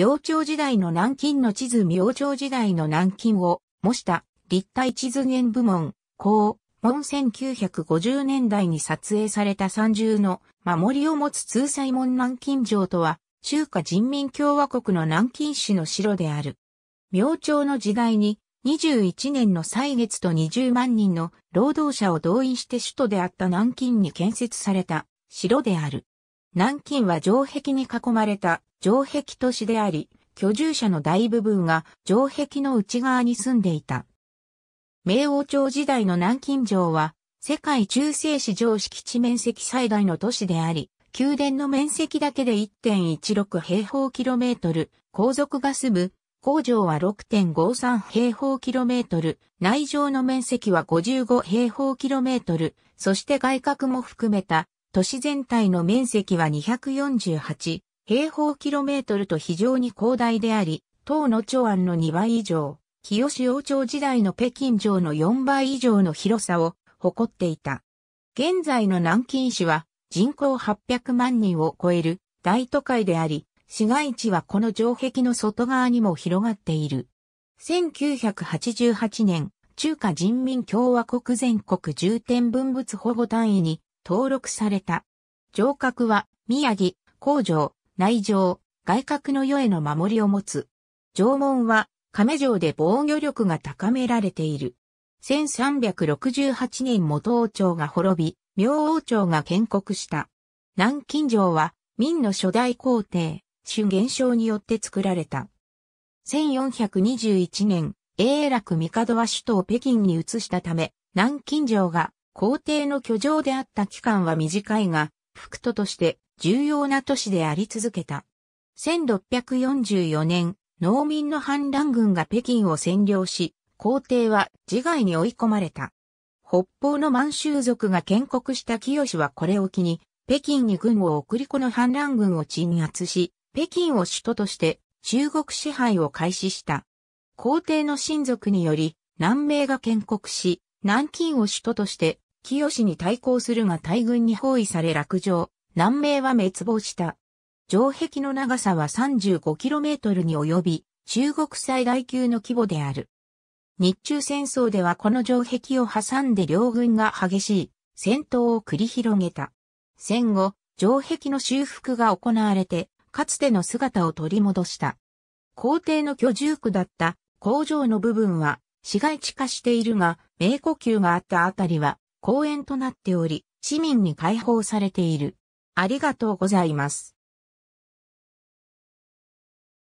明朝時代の南京の地図明朝時代の南京を模した立体地図源部門、公、門1950年代に撮影された三重の守りを持つ通西門南京城とは、中華人民共和国の南京市の城である。明朝の時代に21年の歳月と20万人の労働者を動員して首都であった南京に建設された城である。南京は城壁に囲まれた城壁都市であり、居住者の大部分が城壁の内側に住んでいた。明王朝時代の南京城は、世界中世史上敷地面積最大の都市であり、宮殿の面積だけで1.16平方キロメートル、皇族が住む、工場は6.53平方キロメートル、内城の面積は55平方キロメートル、そして外郭も含めた、都市全体の面積は248平方キロメートルと非常に広大であり、唐の長安の2倍以上、清王朝時代の北京城の4倍以上の広さを誇っていた。現在の南京市は人口800万人を超える大都会であり、市街地はこの城壁の外側にも広がっている。1988年、中華人民共和国全国重点文物保護単位に登録された。城郭は宮城、工場、内城、外角の世への守りを持つ。城門は、亀城で防御力が高められている。1368年元王朝が滅び、明王朝が建国した。南京城は、明の初代皇帝、主元章によって作られた。1421年、永楽帝は首都を北京に移したため、南京城が皇帝の居城であった期間は短いが、副都として重要な都市であり続けた。1644年、農民の反乱軍が北京を占領し、皇帝は自害に追い込まれた。北方の満州族が建国した清はこれを機に、北京に軍を送り子の反乱軍を鎮圧し、北京を首都として中国支配を開始した。皇帝の親族により、南明が建国し、南京を首都として清に対抗するが大軍に包囲され落城、南明は滅亡した。城壁の長さは 35km に及び、中国最大級の規模である。日中戦争ではこの城壁を挟んで両軍が激しい戦闘を繰り広げた。戦後、城壁の修復が行われて、かつての姿を取り戻した。皇帝の居住区だった工場の部分は市街地化しているが、名呼吸があったあたりは公園となっており、市民に開放されている。ありがとうございます。